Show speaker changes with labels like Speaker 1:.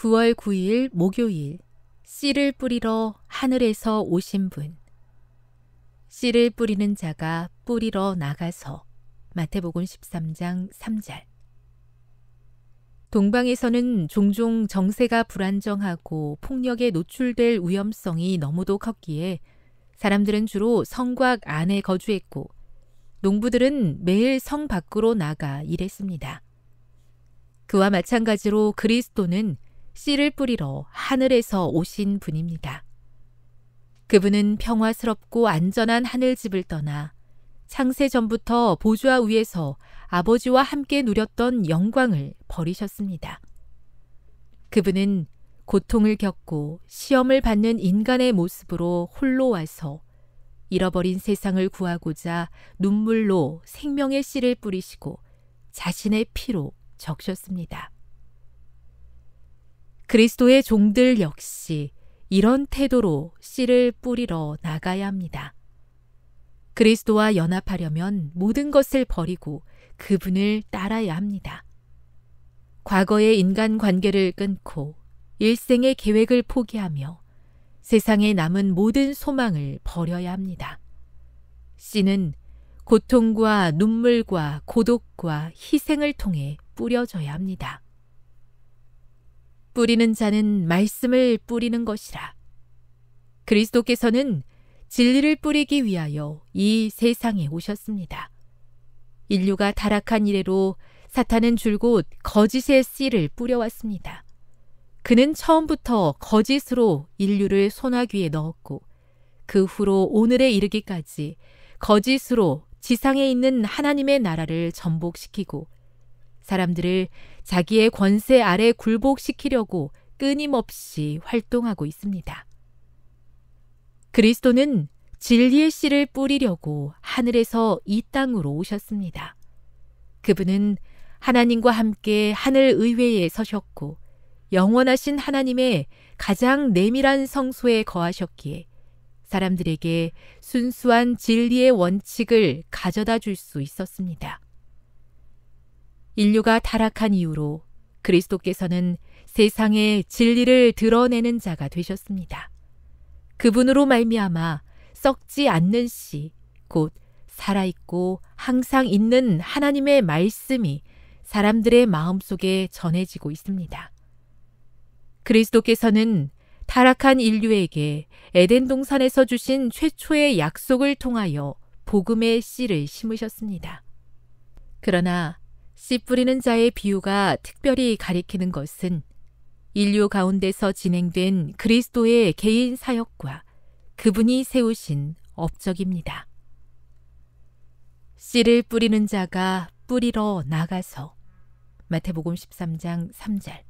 Speaker 1: 9월 9일 목요일 씨를 뿌리러 하늘에서 오신 분 씨를 뿌리는 자가 뿌리러 나가서 마태복음 13장 3절 동방에서는 종종 정세가 불안정하고 폭력에 노출될 위험성이 너무도 컸기에 사람들은 주로 성곽 안에 거주했고 농부들은 매일 성 밖으로 나가 일했습니다. 그와 마찬가지로 그리스도는 씨를 뿌리러 하늘에서 오신 분입니다. 그분은 평화스럽고 안전한 하늘집을 떠나 창세 전부터 보좌 위에서 아버지와 함께 누렸던 영광을 버리셨습니다. 그분은 고통을 겪고 시험을 받는 인간의 모습으로 홀로 와서 잃어버린 세상을 구하고자 눈물로 생명의 씨를 뿌리시고 자신의 피로 적셨습니다. 그리스도의 종들 역시 이런 태도로 씨를 뿌리러 나가야 합니다. 그리스도와 연합하려면 모든 것을 버리고 그분을 따라야 합니다. 과거의 인간 관계를 끊고 일생의 계획을 포기하며 세상에 남은 모든 소망을 버려야 합니다. 씨는 고통과 눈물과 고독과 희생을 통해 뿌려져야 합니다. 뿌리는 자는 말씀을 뿌리는 것이라. 그리스도께서는 진리를 뿌리기 위하여 이 세상에 오셨습니다. 인류가 타락한 이래로 사탄은 줄곧 거짓의 씨를 뿌려왔습니다. 그는 처음부터 거짓으로 인류를 소나귀에 넣었고 그 후로 오늘에 이르기까지 거짓으로 지상에 있는 하나님의 나라를 전복시키고 사람들을 자기의 권세 아래 굴복시키려고 끊임없이 활동하고 있습니다. 그리스도는 진리의 씨를 뿌리려고 하늘에서 이 땅으로 오셨습니다. 그분은 하나님과 함께 하늘 의회에 서셨고 영원하신 하나님의 가장 내밀한 성소에 거하셨기에 사람들에게 순수한 진리의 원칙을 가져다 줄 수 있었습니다. 인류가 타락한 이후로 그리스도께서는 세상에 진리를 드러내는 자가 되셨습니다. 그분으로 말미암아 썩지 않는 씨, 곧 살아있고 항상 있는 하나님의 말씀이 사람들의 마음속에 전해지고 있습니다. 그리스도께서는 타락한 인류에게 에덴 동산에서 주신 최초의 약속을 통하여 복음의 씨를 심으셨습니다. 그러나 씨 뿌리는 자의 비유가 특별히 가리키는 것은 인류 가운데서 진행된 그리스도의 개인 사역과 그분이 세우신 업적입니다. 씨를 뿌리는 자가 뿌리러 나가서 마태복음 13장 3절